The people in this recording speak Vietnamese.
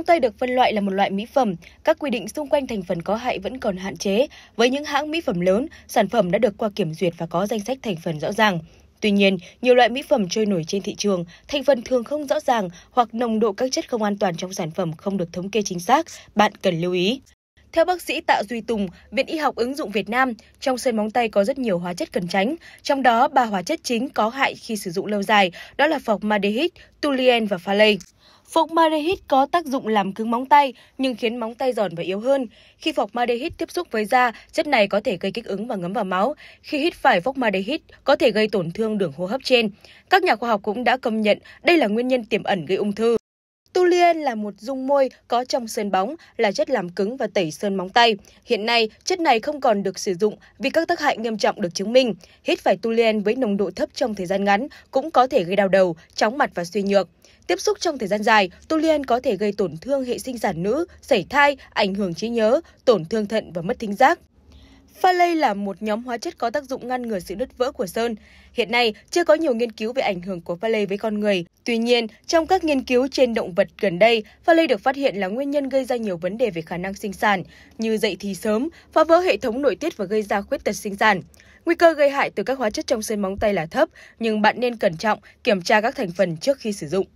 Măng tây được phân loại là một loại mỹ phẩm, các quy định xung quanh thành phần có hại vẫn còn hạn chế. Với những hãng mỹ phẩm lớn, sản phẩm đã được qua kiểm duyệt và có danh sách thành phần rõ ràng. Tuy nhiên, nhiều loại mỹ phẩm trôi nổi trên thị trường, thành phần thường không rõ ràng hoặc nồng độ các chất không an toàn trong sản phẩm không được thống kê chính xác, bạn cần lưu ý. Theo bác sĩ Tạ Duy Tùng, Viện Y học ứng dụng Việt Nam, trong sơn móng tay có rất nhiều hóa chất cần tránh, trong đó ba hóa chất chính có hại khi sử dụng lâu dài, đó là formaldehyde, toluen và phthalate. Formaldehyde có tác dụng làm cứng móng tay nhưng khiến móng tay giòn và yếu hơn. Khi formaldehyde tiếp xúc với da, chất này có thể gây kích ứng và ngấm vào máu. Khi hít phải formaldehyde có thể gây tổn thương đường hô hấp trên. Các nhà khoa học cũng đã công nhận đây là nguyên nhân tiềm ẩn gây ung thư. Tulien là một dung môi có trong sơn bóng, là chất làm cứng và tẩy sơn móng tay. Hiện nay, chất này không còn được sử dụng vì các tác hại nghiêm trọng được chứng minh. Hít phải Tulien với nồng độ thấp trong thời gian ngắn cũng có thể gây đau đầu, chóng mặt và suy nhược. Tiếp xúc trong thời gian dài, Tulien có thể gây tổn thương hệ sinh sản nữ, sảy thai, ảnh hưởng trí nhớ, tổn thương thận và mất thính giác. Pha lây là một nhóm hóa chất có tác dụng ngăn ngừa sự đứt vỡ của sơn. Hiện nay, chưa có nhiều nghiên cứu về ảnh hưởng của pha lây với con người. Tuy nhiên, trong các nghiên cứu trên động vật gần đây, pha lây được phát hiện là nguyên nhân gây ra nhiều vấn đề về khả năng sinh sản, như dậy thì sớm, phá vỡ hệ thống nội tiết và gây ra khuyết tật sinh sản. Nguy cơ gây hại từ các hóa chất trong sơn móng tay là thấp, nhưng bạn nên cẩn trọng, kiểm tra các thành phần trước khi sử dụng.